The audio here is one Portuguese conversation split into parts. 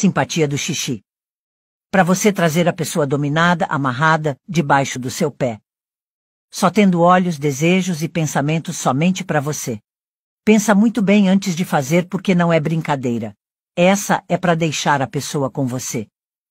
simpatia do xixi. Para você trazer a pessoa dominada, amarrada, debaixo do seu pé. Só tendo olhos, desejos e pensamentos somente para você. Pensa muito bem antes de fazer porque não é brincadeira. Essa é para deixar a pessoa com você.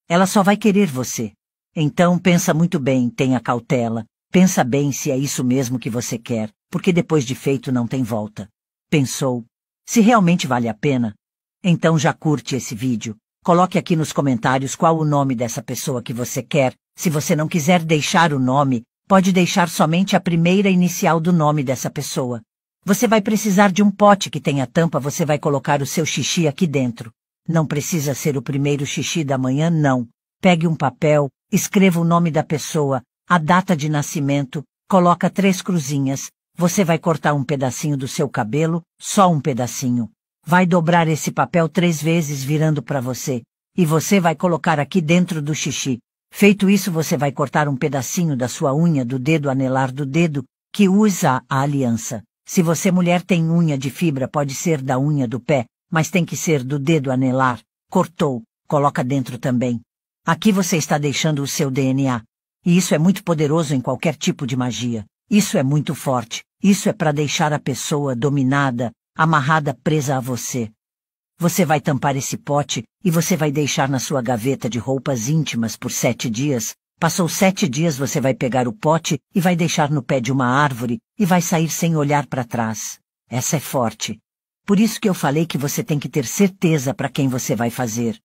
Ela só vai querer você. Então pensa muito bem, tenha cautela. Pensa bem se é isso mesmo que você quer, porque depois de feito não tem volta. Pensou? Se realmente vale a pena, então já curte esse vídeo, Coloque aqui nos comentários qual o nome dessa pessoa que você quer. Se você não quiser deixar o nome, pode deixar somente a primeira inicial do nome dessa pessoa. Você vai precisar de um pote que tenha tampa, você vai colocar o seu xixi aqui dentro. Não precisa ser o primeiro xixi da manhã, não. Pegue um papel, escreva o nome da pessoa, a data de nascimento, coloca três cruzinhas. Você vai cortar um pedacinho do seu cabelo, só um pedacinho vai dobrar esse papel três vezes virando para você, e você vai colocar aqui dentro do xixi. Feito isso, você vai cortar um pedacinho da sua unha do dedo anelar do dedo que usa a aliança. Se você mulher tem unha de fibra, pode ser da unha do pé, mas tem que ser do dedo anelar. Cortou, coloca dentro também. Aqui você está deixando o seu DNA. E isso é muito poderoso em qualquer tipo de magia. Isso é muito forte. Isso é para deixar a pessoa dominada, amarrada presa a você. Você vai tampar esse pote e você vai deixar na sua gaveta de roupas íntimas por sete dias. Passou sete dias, você vai pegar o pote e vai deixar no pé de uma árvore e vai sair sem olhar para trás. Essa é forte. Por isso que eu falei que você tem que ter certeza para quem você vai fazer.